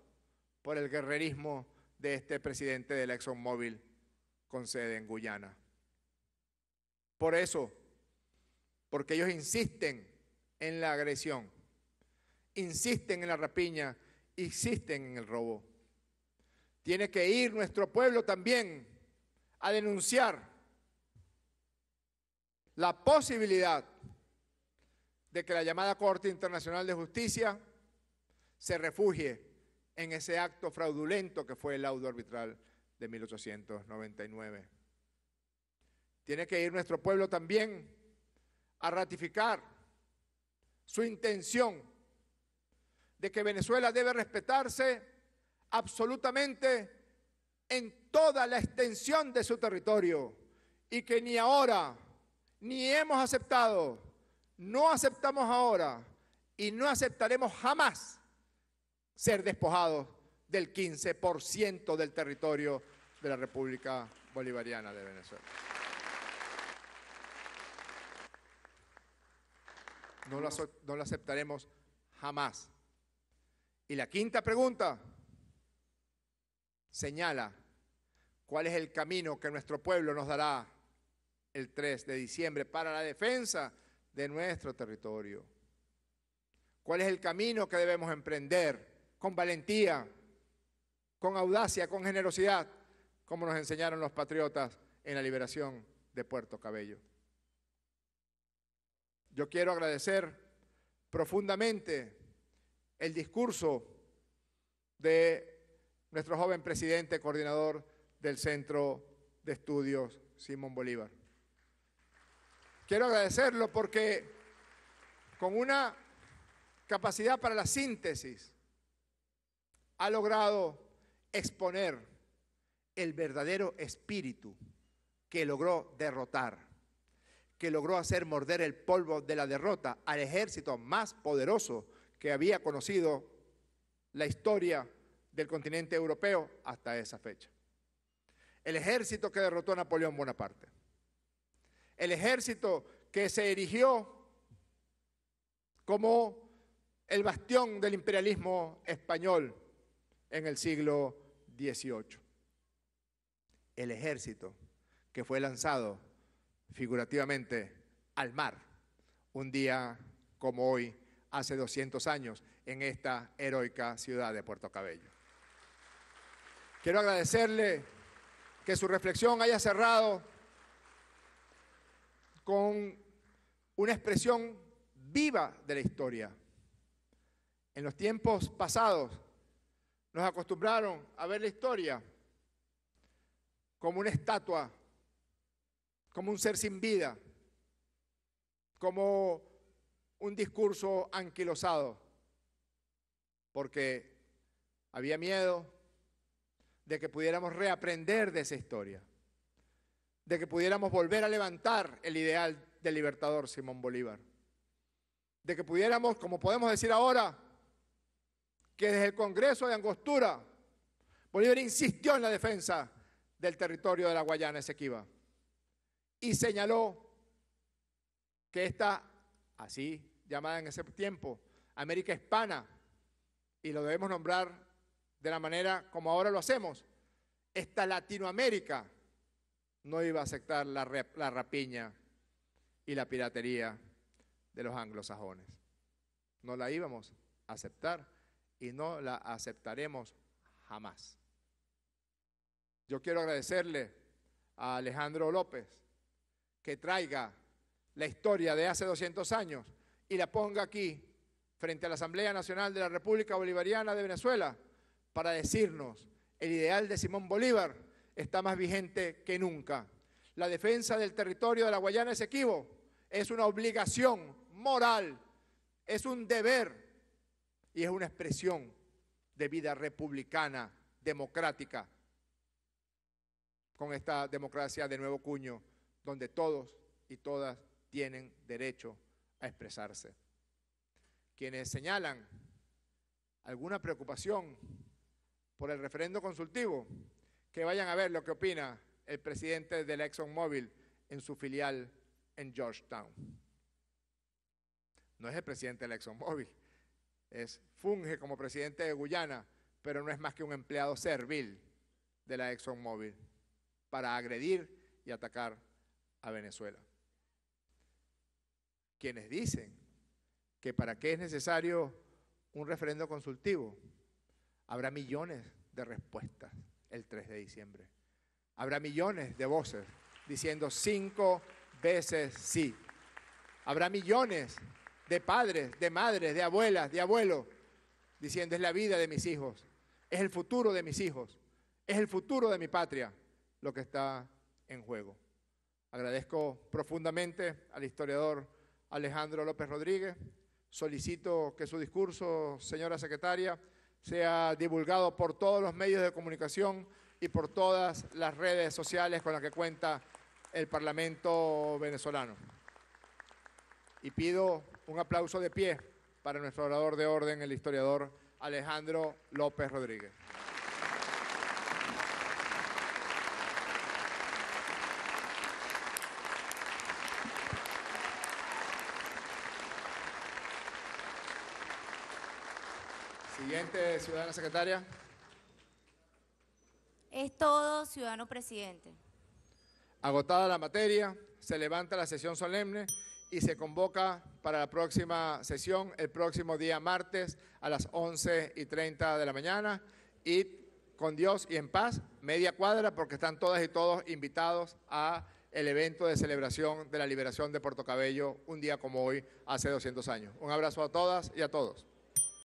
por el guerrerismo de este presidente de ExxonMobil con sede en Guyana. Por eso, porque ellos insisten en la agresión, insisten en la rapiña, insisten en el robo. Tiene que ir nuestro pueblo también a denunciar la posibilidad de que la llamada Corte Internacional de Justicia se refugie en ese acto fraudulento que fue el laudo arbitral de 1899. Tiene que ir nuestro pueblo también a ratificar su intención de que Venezuela debe respetarse absolutamente en toda la extensión de su territorio y que ni ahora, ni hemos aceptado, no aceptamos ahora y no aceptaremos jamás ser despojados del 15% del territorio de la República Bolivariana de Venezuela. No lo, no lo aceptaremos jamás. Y la quinta pregunta señala cuál es el camino que nuestro pueblo nos dará el 3 de diciembre para la defensa de nuestro territorio. ¿Cuál es el camino que debemos emprender con valentía, con audacia, con generosidad, como nos enseñaron los patriotas en la liberación de Puerto Cabello. Yo quiero agradecer profundamente el discurso de nuestro joven presidente coordinador del Centro de Estudios Simón Bolívar. Quiero agradecerlo porque con una capacidad para la síntesis, ha logrado exponer el verdadero espíritu que logró derrotar, que logró hacer morder el polvo de la derrota al ejército más poderoso que había conocido la historia del continente europeo hasta esa fecha. El ejército que derrotó a Napoleón Bonaparte. El ejército que se erigió como el bastión del imperialismo español en el siglo XVIII. El ejército que fue lanzado figurativamente al mar un día como hoy, hace 200 años, en esta heroica ciudad de Puerto Cabello. Quiero agradecerle que su reflexión haya cerrado con una expresión viva de la historia. En los tiempos pasados, nos acostumbraron a ver la historia como una estatua, como un ser sin vida, como un discurso anquilosado, porque había miedo de que pudiéramos reaprender de esa historia, de que pudiéramos volver a levantar el ideal del libertador Simón Bolívar, de que pudiéramos, como podemos decir ahora, que desde el Congreso de Angostura, Bolívar insistió en la defensa del territorio de la Guayana Esequiba y señaló que esta, así llamada en ese tiempo, América Hispana, y lo debemos nombrar de la manera como ahora lo hacemos, esta Latinoamérica no iba a aceptar la, la rapiña y la piratería de los anglosajones. No la íbamos a aceptar y no la aceptaremos jamás. Yo quiero agradecerle a Alejandro López que traiga la historia de hace 200 años y la ponga aquí frente a la Asamblea Nacional de la República Bolivariana de Venezuela para decirnos el ideal de Simón Bolívar está más vigente que nunca. La defensa del territorio de la Guayana Esequibo es una obligación moral, es un deber y es una expresión de vida republicana, democrática, con esta democracia de nuevo cuño, donde todos y todas tienen derecho a expresarse. Quienes señalan alguna preocupación por el referendo consultivo, que vayan a ver lo que opina el presidente de Exxon ExxonMobil en su filial en Georgetown. No es el presidente de ExxonMobil, es, funge como presidente de Guyana, pero no es más que un empleado servil de la ExxonMobil para agredir y atacar a Venezuela. Quienes dicen que para qué es necesario un referendo consultivo, habrá millones de respuestas el 3 de diciembre. Habrá millones de voces diciendo cinco veces sí. Habrá millones de padres, de madres, de abuelas, de abuelos, diciendo, es la vida de mis hijos, es el futuro de mis hijos, es el futuro de mi patria lo que está en juego. Agradezco profundamente al historiador Alejandro López Rodríguez. Solicito que su discurso, señora secretaria, sea divulgado por todos los medios de comunicación y por todas las redes sociales con las que cuenta el Parlamento venezolano. Y pido un aplauso de pie para nuestro orador de orden, el historiador Alejandro López Rodríguez. Siguiente, ciudadana secretaria. Es todo, ciudadano presidente. Agotada la materia, se levanta la sesión solemne y se convoca para la próxima sesión el próximo día martes a las 11 y 30 de la mañana y con Dios y en paz, media cuadra, porque están todas y todos invitados a el evento de celebración de la liberación de Puerto Cabello un día como hoy, hace 200 años. Un abrazo a todas y a todos.